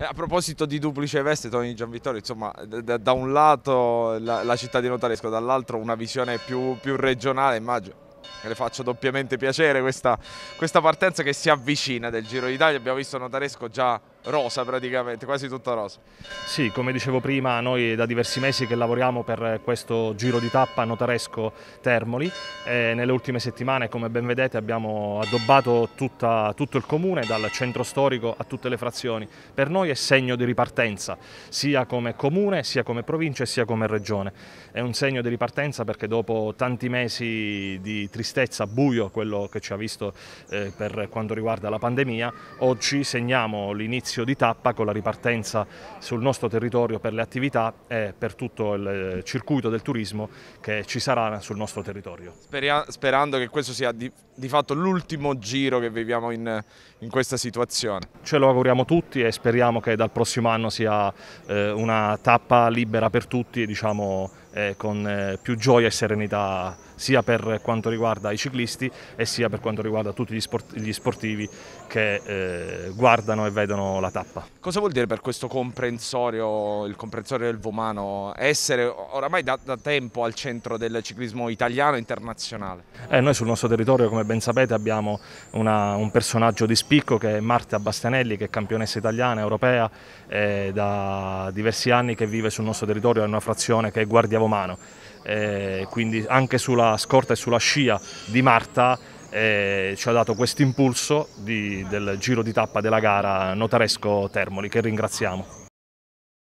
Eh, a proposito di duplice veste, Tony Gianvittorio, insomma, da, un lato la, la città di Notaresco, dall'altro una visione più, più regionale, immagino le faccio doppiamente piacere questa, questa, partenza che si avvicina del Giro d'Italia. Abbiamo visto Notaresco già rosa praticamente, quasi tutta rosa. Sì, come dicevo prima, noi da diversi mesi che lavoriamo per questo giro di tappa notaresco Termoli e nelle ultime settimane, come ben vedete, abbiamo addobbato tutta, tutto il comune, dal centro storico a tutte le frazioni. Per noi è segno di ripartenza, sia come comune, sia come provincia sia come regione. È un segno di ripartenza perché dopo tanti mesi di tristezza, buio, quello che ci ha visto eh, per quanto riguarda la pandemia, oggi segniamo l'inizio inizio di tappa con la ripartenza sul nostro territorio per le attività e per tutto il eh, circuito del turismo che ci sarà sul nostro territorio. Speria sperando che questo sia di, di fatto l'ultimo giro che viviamo in, in, questa situazione. Ce lo auguriamo tutti e speriamo che dal prossimo anno sia eh, una tappa libera per tutti e diciamo, eh, con eh, più gioia e serenità sia per quanto riguarda i ciclisti e sia per quanto riguarda tutti gli, sport, gli sportivi che eh, guardano e vedono la tappa. Cosa vuol dire per questo comprensorio, il comprensorio del Vomano, essere oramai da, da tempo al centro del ciclismo italiano e internazionale? Eh, noi sul nostro territorio, come ben sapete, abbiamo una, un personaggio di spicco che è Marta Bastianelli, che è campionessa italiana, europea, eh, da diversi anni che vive sul nostro territorio, è una frazione che è Guardia Vomano. Eh, quindi anche sulla scorta e sulla scia di Marta eh, ci ha dato questo impulso del giro di tappa della gara Notaresco Termoli che ringraziamo.